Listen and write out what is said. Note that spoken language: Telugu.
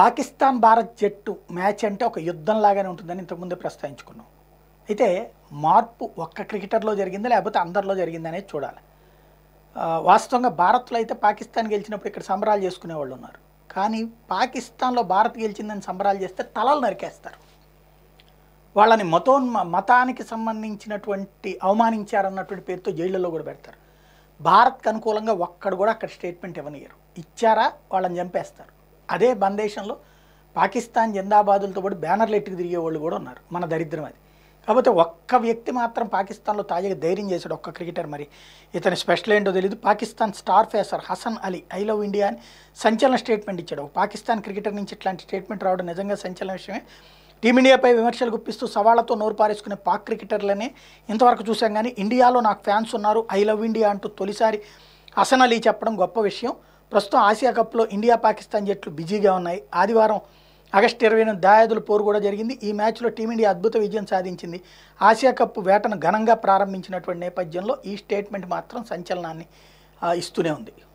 పాకిస్తాన్ భారత్ జట్టు మ్యాచ్ అంటే ఒక యుద్ధం లాగానే ఉంటుందని ఇంతకుముందే ప్రస్తావించుకున్నాం అయితే మార్పు ఒక్క క్రికెటర్లో జరిగిందా లేకపోతే అందరిలో జరిగిందనే చూడాలి వాస్తవంగా భారత్లో అయితే పాకిస్తాన్ గెలిచినప్పుడు ఇక్కడ సంబరాలు చేసుకునే వాళ్ళు ఉన్నారు కానీ పాకిస్తాన్లో భారత్ గెలిచిందని సంబరాలు చేస్తే తలలు నరికేస్తారు వాళ్ళని మతోన్ మతానికి సంబంధించినటువంటి అవమానించారన్నటువంటి పేరుతో జైళ్ళలో కూడా పెడతారు భారత్కు అనుకూలంగా ఒక్కడు కూడా అక్కడ స్టేట్మెంట్ ఇవ్వనియరు ఇచ్చారా వాళ్ళని చంపేస్తారు అదే బందేశంలో పాకిస్తాన్ జిందాబాదులతో పాటు బ్యానర్లు ఎట్టుకు తిరిగే వాళ్ళు కూడా ఉన్నారు మన దరిద్రం అది కాకపోతే ఒక్క వ్యక్తి మాత్రం పాకిస్తాన్లో తాజాగా ధైర్యం చేశాడు ఒక్క క్రికెటర్ మరి ఇతని స్పెషల్ ఏంటో తెలియదు Pakistan star pacer Hasan Ali I love India అని సంచలన స్టేట్మెంట్ ఇచ్చాడు పాకిస్తాన్ క్రికెటర్ నుంచి ఇట్లాంటి స్టేట్మెంట్ రావడం నిజంగా సంచలన విషయమే టీమిండియాపై విమర్శలు గుప్పిస్తూ సవాళ్లతో నోరు పారేసుకునే పాక్ క్రికెటర్లనే ఇంతవరకు చూసాం కానీ ఇండియాలో నాకు ఫ్యాన్స్ ఉన్నారు ఐ లవ్ ఇండియా అంటూ తొలిసారి హసన్ అలీ చెప్పడం గొప్ప విషయం ప్రస్తుతం ఆసియా కప్లో ఇండియా పాకిస్తాన్ జట్లు బిజీగా ఉన్నాయి ఆదివారం ఆగస్టు ఇరవైన దాయాదుల పోరు కూడా జరిగింది ఈ మ్యాచ్లో టీమిండియా అద్భుత విజయం సాధించింది ఆసియా కప్ వేటను ఘనంగా ప్రారంభించినటువంటి నేపథ్యంలో ఈ స్టేట్మెంట్ మాత్రం సంచలనాన్ని ఇస్తూనే ఉంది